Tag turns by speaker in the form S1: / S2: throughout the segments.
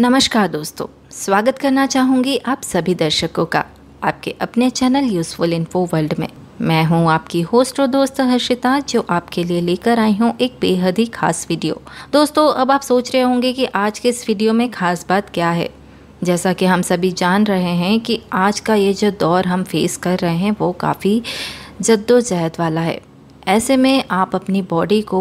S1: नमस्कार दोस्तों स्वागत करना चाहूँगी आप सभी दर्शकों का आपके अपने चैनल यूज़फुल इन्फो वर्ल्ड में मैं हूं आपकी होस्ट और दोस्त हर्षिता जो आपके लिए लेकर आई हूं एक बेहद ही खास वीडियो दोस्तों अब आप सोच रहे होंगे कि आज के इस वीडियो में खास बात क्या है जैसा कि हम सभी जान रहे हैं कि आज का ये जो दौर हम फेस कर रहे हैं वो काफ़ी जद्दोजहद वाला है ऐसे में आप अपनी बॉडी को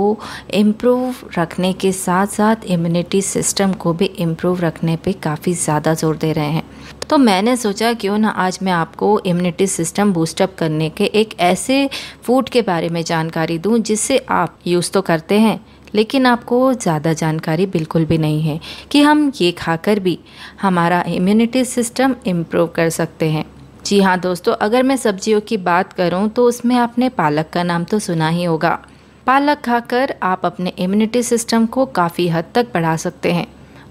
S1: इम्प्रूव रखने के साथ साथ इम्यूनिटी सिस्टम को भी इम्प्रूव रखने पे काफ़ी ज़्यादा जोर दे रहे हैं तो मैंने सोचा क्यों ना आज मैं आपको इम्यूनिटी सिस्टम बूस्टअप करने के एक ऐसे फूड के बारे में जानकारी दूँ जिससे आप यूज़ तो करते हैं लेकिन आपको ज़्यादा जानकारी बिल्कुल भी नहीं है कि हम ये खाकर भी हमारा इम्यूनिटी सिस्टम इम्प्रूव कर सकते हैं जी हाँ दोस्तों अगर मैं सब्जियों की बात करूँ तो उसमें आपने पालक का नाम तो सुना ही होगा पालक खाकर आप अपने इम्यूनिटी सिस्टम को काफ़ी हद तक बढ़ा सकते हैं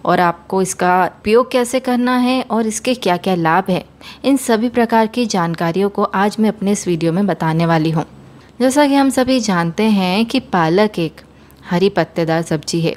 S1: और आपको इसका उपयोग कैसे करना है और इसके क्या क्या लाभ हैं इन सभी प्रकार की जानकारियों को आज मैं अपने इस वीडियो में बताने वाली हूँ जैसा कि हम सभी जानते हैं कि पालक एक हरी पत्तेदार सब्जी है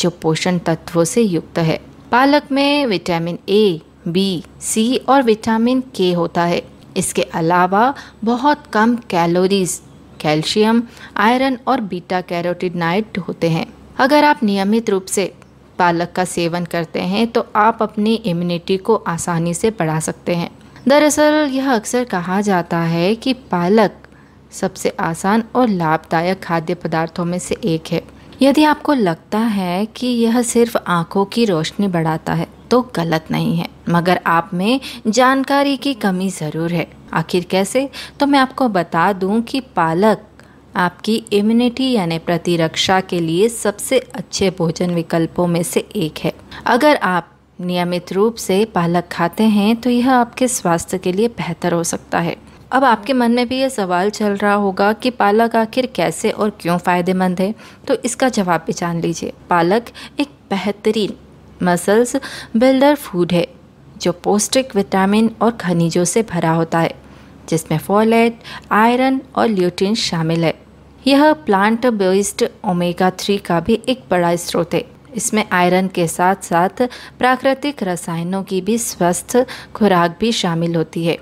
S1: जो पोषण तत्वों से युक्त है पालक में विटामिन ए बी सी और विटामिन के होता है इसके अलावा बहुत कम कैलोरीज कैल्शियम आयरन और बीटा कैरोटिनाइट होते हैं अगर आप नियमित रूप से पालक का सेवन करते हैं तो आप अपनी इम्यूनिटी को आसानी से बढ़ा सकते हैं दरअसल यह अक्सर कहा जाता है कि पालक सबसे आसान और लाभदायक खाद्य पदार्थों में से एक है यदि आपको लगता है कि यह सिर्फ आंखों की रोशनी बढ़ाता है तो गलत नहीं है मगर आप में जानकारी की कमी ज़रूर है आखिर कैसे तो मैं आपको बता दूं कि पालक आपकी इम्यूनिटी यानी प्रतिरक्षा के लिए सबसे अच्छे भोजन विकल्पों में से एक है अगर आप नियमित रूप से पालक खाते हैं तो यह आपके स्वास्थ्य के लिए बेहतर हो सकता है अब आपके मन में भी ये सवाल चल रहा होगा कि पालक आखिर कैसे और क्यों फ़ायदेमंद है तो इसका जवाब भी जान लीजिए पालक एक बेहतरीन मसल्स बिल्डर फूड है जो पौष्टिक विटामिन और खनिजों से भरा होता है जिसमें फॉलेट आयरन और ल्यूटिन शामिल है यह प्लांट बेस्ड ओमेगा थ्री का भी एक बड़ा स्रोत है इसमें आयरन के साथ साथ प्राकृतिक रसायनों की भी स्वस्थ खुराक भी शामिल होती है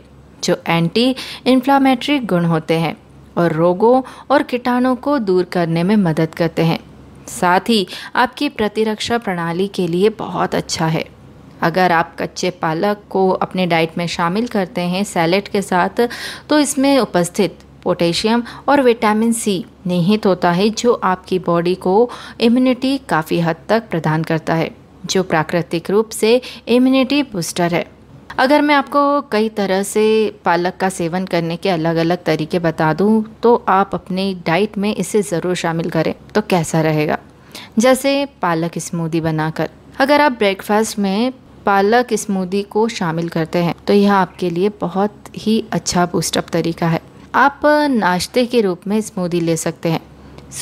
S1: जो एंटी इन्फ्लामेटरी गुण होते हैं और रोगों और कीटाणुओं को दूर करने में मदद करते हैं साथ ही आपकी प्रतिरक्षा प्रणाली के लिए बहुत अच्छा है अगर आप कच्चे पालक को अपने डाइट में शामिल करते हैं सैलेड के साथ तो इसमें उपस्थित पोटेशियम और विटामिन सी निहित होता है जो आपकी बॉडी को इम्यूनिटी काफ़ी हद तक प्रदान करता है जो प्राकृतिक रूप से इम्यूनिटी बूस्टर है अगर मैं आपको कई तरह से पालक का सेवन करने के अलग अलग तरीके बता दूं तो आप अपनी डाइट में इसे ज़रूर शामिल करें तो कैसा रहेगा जैसे पालक स्मूदी बनाकर अगर आप ब्रेकफास्ट में पालक स्मूदी को शामिल करते हैं तो यह आपके लिए बहुत ही अच्छा बूस्टअप तरीका है आप नाश्ते के रूप में स्मूदी ले सकते हैं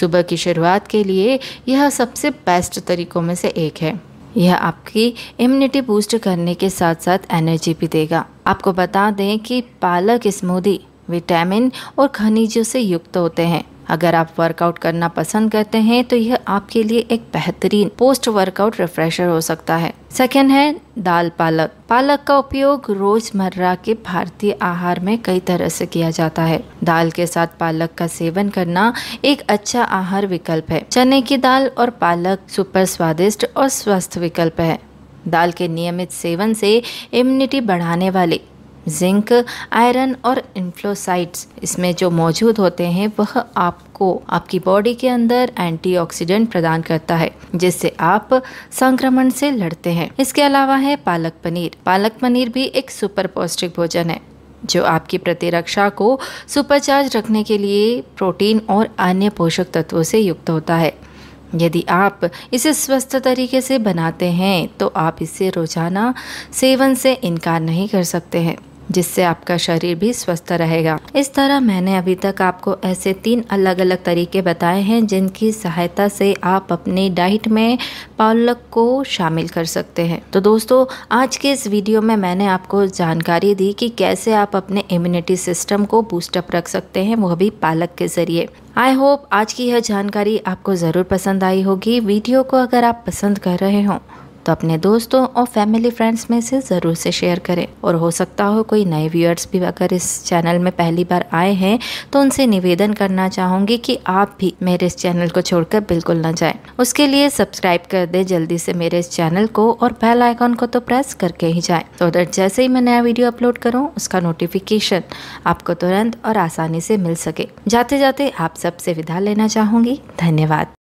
S1: सुबह की शुरुआत के लिए यह सबसे बेस्ट तरीकों में से एक है यह आपकी इम्यूनिटी बूस्ट करने के साथ साथ एनर्जी भी देगा आपको बता दें कि पालक स्मूदी विटामिन और खनिजों से युक्त होते हैं अगर आप वर्कआउट करना पसंद करते हैं तो यह आपके लिए एक बेहतरीन पोस्ट वर्कआउट रिफ्रेशर हो सकता है सेकेंड है दाल पालक पालक का उपयोग रोजमर्रा के भारतीय आहार में कई तरह से किया जाता है दाल के साथ पालक का सेवन करना एक अच्छा आहार विकल्प है चने की दाल और पालक सुपर स्वादिष्ट और स्वस्थ विकल्प है दाल के नियमित सेवन से इम्यूनिटी बढ़ाने वाले जिंक आयरन और इन्फ्लोसाइट्स इसमें जो मौजूद होते हैं वह आपको आपकी बॉडी के अंदर एंटीऑक्सीडेंट प्रदान करता है जिससे आप संक्रमण से लड़ते हैं इसके अलावा है पालक पनीर पालक पनीर भी एक सुपर पौष्टिक भोजन है जो आपकी प्रतिरक्षा को सुपरचार्ज रखने के लिए प्रोटीन और अन्य पोषक तत्वों से युक्त होता है यदि आप इसे स्वस्थ तरीके से बनाते हैं तो आप इसे रोजाना सेवन से इनकार नहीं कर सकते हैं जिससे आपका शरीर भी स्वस्थ रहेगा इस तरह मैंने अभी तक आपको ऐसे तीन अलग अलग तरीके बताए हैं जिनकी सहायता से आप अपनी डाइट में पालक को शामिल कर सकते हैं तो दोस्तों आज के इस वीडियो में मैंने आपको जानकारी दी कि कैसे आप अपने इम्यूनिटी सिस्टम को बूस्टअप रख सकते हैं वह भी पालक के ज़रिए आई होप आज की यह जानकारी आपको ज़रूर पसंद आई होगी वीडियो को अगर आप पसंद कर रहे हों तो अपने दोस्तों और फैमिली फ्रेंड्स में से ज़रूर से शेयर करें और हो सकता हो कोई नए व्यूअर्स भी अगर इस चैनल में पहली बार आए हैं तो उनसे निवेदन करना चाहूँगी कि आप भी मेरे इस चैनल को छोड़कर बिल्कुल ना जाएं उसके लिए सब्सक्राइब कर दें जल्दी से मेरे इस चैनल को और बेल आइकॉन को तो प्रेस करके ही जाए तो उधर जैसे ही मैं नया वीडियो अपलोड करूँ उसका नोटिफिकेशन आपको तुरंत और आसानी से मिल सके जाते जाते आप सबसे विदा लेना चाहूँगी धन्यवाद